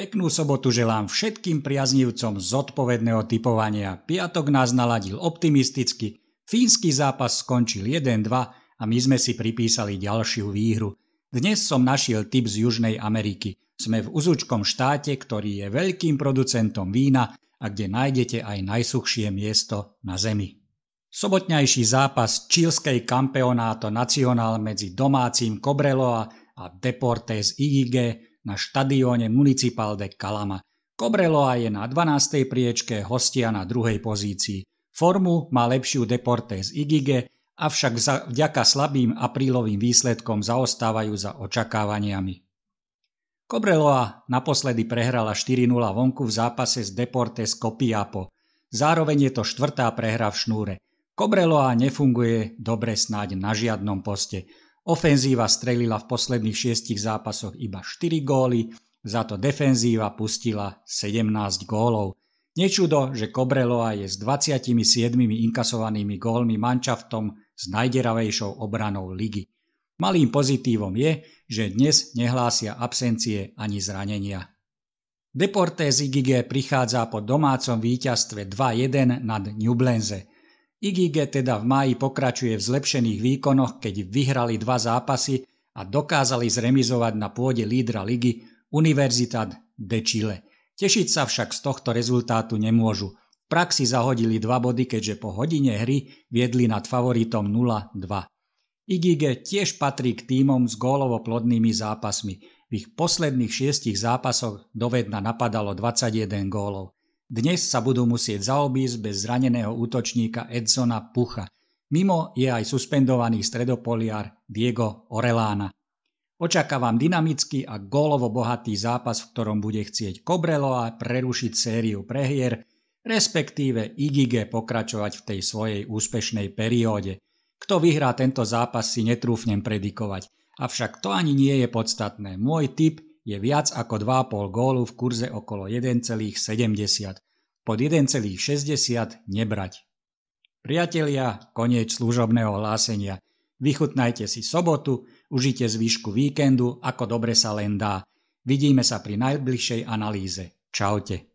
Peknú sobotu želám všetkým priaznívcom zodpovedného typovania. Piatok nás naladil optimisticky, fínsky zápas skončil 1-2 a my sme si pripísali ďalšiu výhru. Dnes som našiel tip z Južnej Ameriky. Sme v uzučkom štáte, ktorý je veľkým producentom vína a kde nájdete aj najsuchšie miesto na Zemi. Sobotňajší zápas čílskej kampeonáto nacionál medzi domácim Cobreloa a Deportes IIG na štadióne Municipal de Calama. Cobreloa je na 12. priečke, hostia na druhej pozícii. Formu má lepšiu z Igige, avšak vďaka slabým aprílovým výsledkom zaostávajú za očakávaniami. Cobreloa naposledy prehrala 4-0 vonku v zápase s Deportes Copiapo. Zároveň je to štvrtá prehra v šnúre. Cobreloa nefunguje dobre snáď na žiadnom poste. Ofenzíva strelila v posledných šiestich zápasoch iba 4 góly, za to defenzíva pustila 17 gólov. Nečudo, že Kobreloa je s 27 inkasovanými gólmi mančaftom s najderavejšou obranou ligy. Malým pozitívom je, že dnes nehlásia absencie ani zranenia. Deportes IGG prichádza po domácom víťazstve 2-1 nad Newblenze. Igige teda v máji pokračuje v zlepšených výkonoch, keď vyhrali dva zápasy a dokázali zremizovať na pôde lídra ligy Universitat de Chile. Tešiť sa však z tohto rezultátu nemôžu. V praxi zahodili dva body, keďže po hodine hry viedli nad favoritom 0-2. Igige tiež patrí k týmom s gólovo plodnými zápasmi. V ich posledných šiestich zápasoch dovedna napadalo 21 gólov. Dnes sa budú musieť zaobísť bez zraneného útočníka Edsona Pucha. Mimo je aj suspendovaný stredopoliar Diego Orelána. Očakávam dynamický a gólovo bohatý zápas, v ktorom bude chcieť a prerušiť sériu prehier, respektíve Igige pokračovať v tej svojej úspešnej perióde. Kto vyhrá tento zápas si netrúfnem predikovať, avšak to ani nie je podstatné. Môj tip je viac ako 2,5 gólu v kurze okolo 1,70. Pod 1,60 nebrať. Priatelia, koniec služobného hlásenia. Vychutnajte si sobotu, užite zvyšku víkendu, ako dobre sa len dá. Vidíme sa pri najbližšej analýze. Čaute.